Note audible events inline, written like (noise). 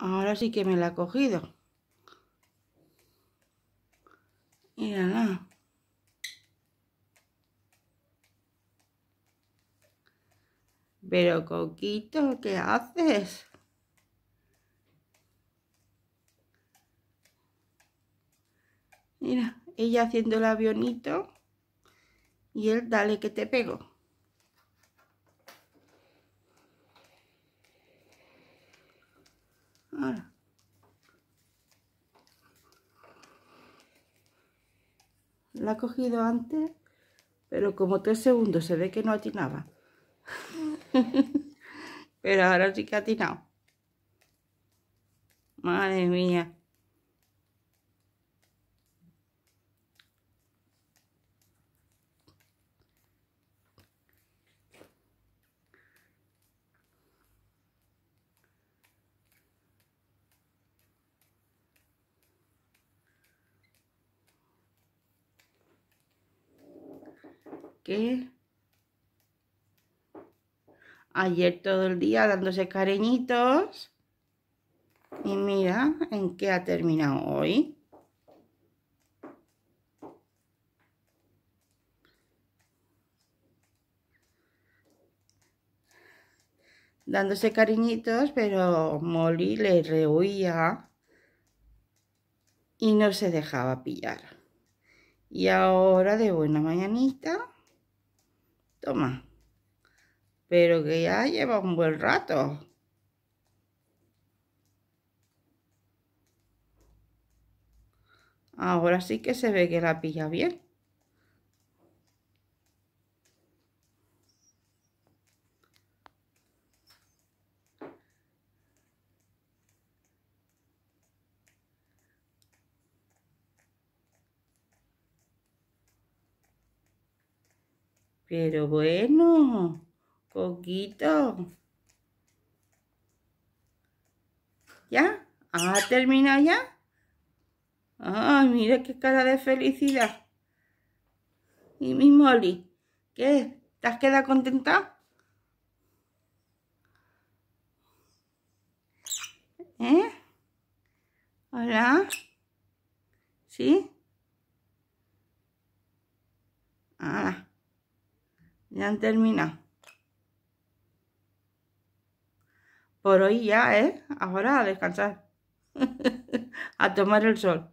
Ahora sí que me la ha cogido. Mírala. Pero Coquito, ¿qué haces? Mira, ella haciendo el avionito y él dale que te pego. La ha cogido antes, pero como tres segundos se ve que no atinaba. (laughs) pero ahora sí que ha atinado. Madre mía. ayer todo el día dándose cariñitos. Y mira en qué ha terminado hoy. Dándose cariñitos, pero Molly le rehuía y no se dejaba pillar. Y ahora de buena mañanita Toma. Pero que ya lleva un buen rato. Ahora sí que se ve que la pilla bien. Pero bueno, poquito. ¿Ya? ¿Ha terminado ya? ¡Ay, mira qué cara de felicidad! Y mi Molly, ¿qué? ¿Te has quedado contenta? ¿Eh? ¿Hola? ¿Sí? Ah. Ya han terminado. Por hoy ya, ¿eh? Ahora a descansar. (laughs) a tomar el sol.